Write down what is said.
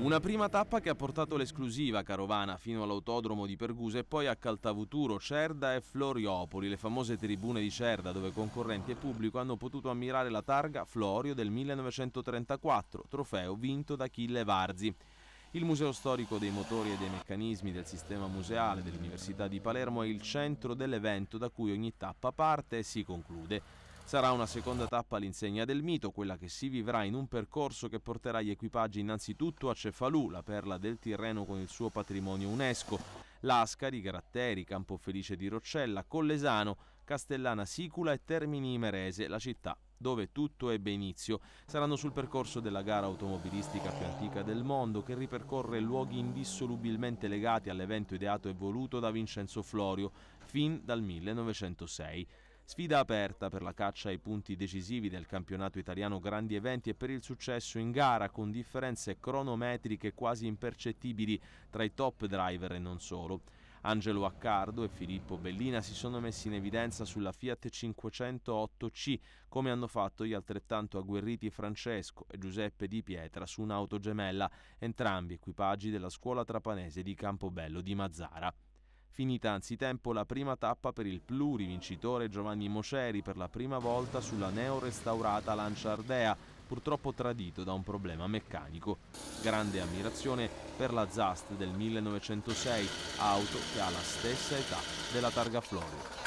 Una prima tappa che ha portato l'esclusiva carovana fino all'autodromo di Pergusa e poi a Caltavuturo, Cerda e Floriopoli, le famose tribune di Cerda dove concorrenti e pubblico hanno potuto ammirare la targa Florio del 1934, trofeo vinto da Achille Varzi. Il Museo Storico dei Motori e dei Meccanismi del Sistema Museale dell'Università di Palermo è il centro dell'evento da cui ogni tappa parte e si conclude. Sarà una seconda tappa all'insegna del mito, quella che si vivrà in un percorso che porterà gli equipaggi innanzitutto a Cefalù, la perla del Tirreno con il suo patrimonio UNESCO, Lascari, Gratteri, Campo Felice di Roccella, Collesano, Castellana Sicula e Termini Imerese, la città dove tutto ebbe inizio. Saranno sul percorso della gara automobilistica più antica del mondo che ripercorre luoghi indissolubilmente legati all'evento ideato e voluto da Vincenzo Florio fin dal 1906. Sfida aperta per la caccia ai punti decisivi del campionato italiano Grandi Eventi e per il successo in gara con differenze cronometriche quasi impercettibili tra i top driver e non solo. Angelo Accardo e Filippo Bellina si sono messi in evidenza sulla Fiat 508C, come hanno fatto gli altrettanto agguerriti Francesco e Giuseppe Di Pietra su un'auto gemella, entrambi equipaggi della scuola trapanese di Campobello di Mazzara. Finita anzitempo la prima tappa per il plurivincitore Giovanni Moceri per la prima volta sulla neo-restaurata Lancia Ardea, purtroppo tradito da un problema meccanico. Grande ammirazione per la Zast del 1906, auto che ha la stessa età della targa Florio.